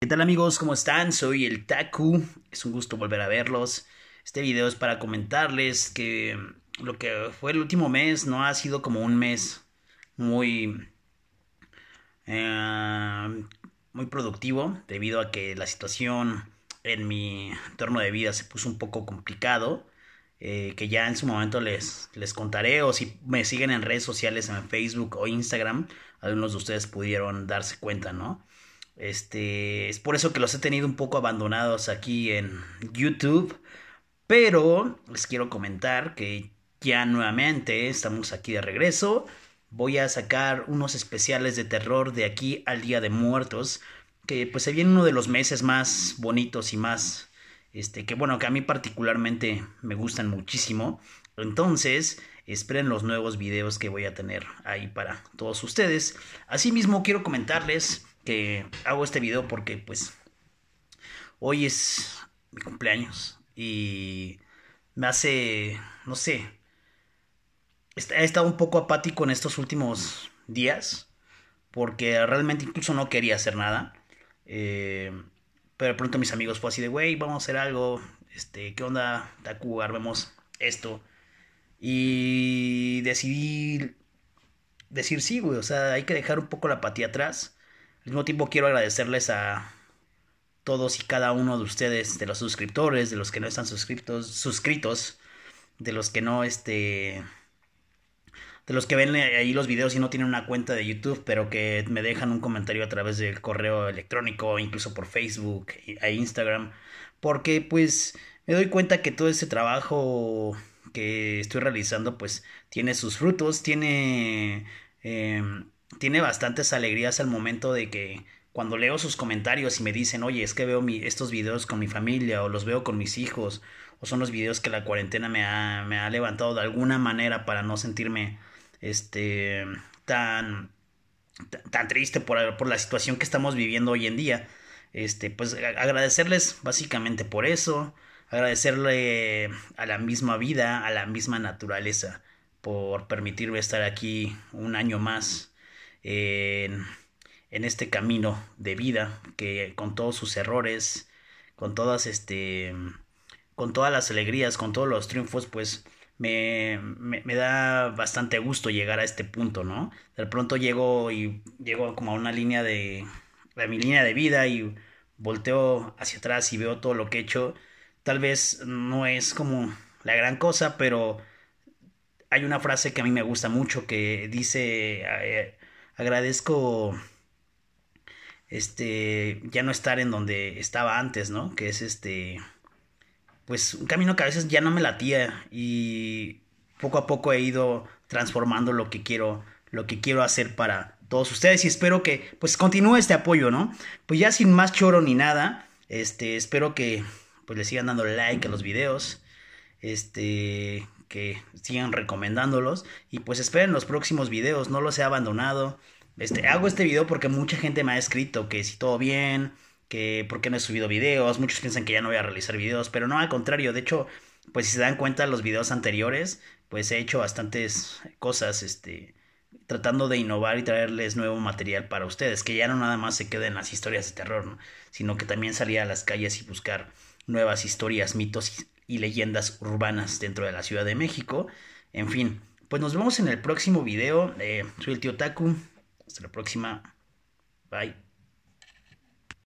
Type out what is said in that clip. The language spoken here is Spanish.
¿Qué tal amigos? ¿Cómo están? Soy el Taku. Es un gusto volver a verlos. Este video es para comentarles que lo que fue el último mes no ha sido como un mes muy, eh, muy productivo debido a que la situación en mi entorno de vida se puso un poco complicado. Eh, que ya en su momento les, les contaré o si me siguen en redes sociales, en Facebook o Instagram, algunos de ustedes pudieron darse cuenta, ¿no? Este, es por eso que los he tenido un poco abandonados aquí en YouTube. Pero les quiero comentar que ya nuevamente estamos aquí de regreso. Voy a sacar unos especiales de terror de aquí al Día de Muertos. Que pues se viene uno de los meses más bonitos y más... Este, que bueno, que a mí particularmente me gustan muchísimo. Entonces, esperen los nuevos videos que voy a tener ahí para todos ustedes. Asimismo, quiero comentarles hago este video porque pues hoy es mi cumpleaños y me hace, no sé, he estado un poco apático en estos últimos días porque realmente incluso no quería hacer nada. Eh, pero de pronto mis amigos fue así de, güey, vamos a hacer algo, este, ¿qué onda? Taku, armemos esto. Y decidí decir sí, güey, o sea, hay que dejar un poco la apatía atrás al mismo tiempo quiero agradecerles a todos y cada uno de ustedes, de los suscriptores, de los que no están suscriptos, suscritos, de los que no, este, de los que ven ahí los videos y no tienen una cuenta de YouTube, pero que me dejan un comentario a través del correo electrónico, incluso por Facebook e Instagram, porque pues me doy cuenta que todo ese trabajo que estoy realizando pues tiene sus frutos, tiene... Em, tiene bastantes alegrías al momento de que cuando leo sus comentarios y me dicen, oye, es que veo estos videos con mi familia o los veo con mis hijos o son los videos que la cuarentena me ha, me ha levantado de alguna manera para no sentirme este, tan, tan triste por, por la situación que estamos viviendo hoy en día. Este, pues agradecerles básicamente por eso, agradecerle a la misma vida, a la misma naturaleza, por permitirme estar aquí un año más en, este camino de vida que con todos sus errores, con todas este con todas las alegrías, con todos los triunfos, pues me, me, me, da bastante gusto llegar a este punto, ¿no? De pronto llego y llego como a una línea de, a mi línea de vida y volteo hacia atrás y veo todo lo que he hecho. Tal vez no es como la gran cosa, pero hay una frase que a mí me gusta mucho que dice eh, agradezco este ya no estar en donde estaba antes, ¿no? Que es este pues un camino que a veces ya no me latía y poco a poco he ido transformando lo que quiero lo que quiero hacer para todos ustedes y espero que pues continúe este apoyo, ¿no? Pues ya sin más choro ni nada, este espero que pues le sigan dando like a los videos, este que sigan recomendándolos y pues esperen los próximos videos, no los he abandonado. Este, hago este video porque mucha gente me ha escrito que si todo bien, que por qué no he subido videos, muchos piensan que ya no voy a realizar videos, pero no, al contrario, de hecho, pues si se dan cuenta los videos anteriores, pues he hecho bastantes cosas, este, tratando de innovar y traerles nuevo material para ustedes, que ya no nada más se queden las historias de terror, sino que también salir a las calles y buscar nuevas historias, mitos y leyendas urbanas dentro de la Ciudad de México. En fin, pues nos vemos en el próximo video. Eh, soy el tío Taku. Hasta la próxima. Bye.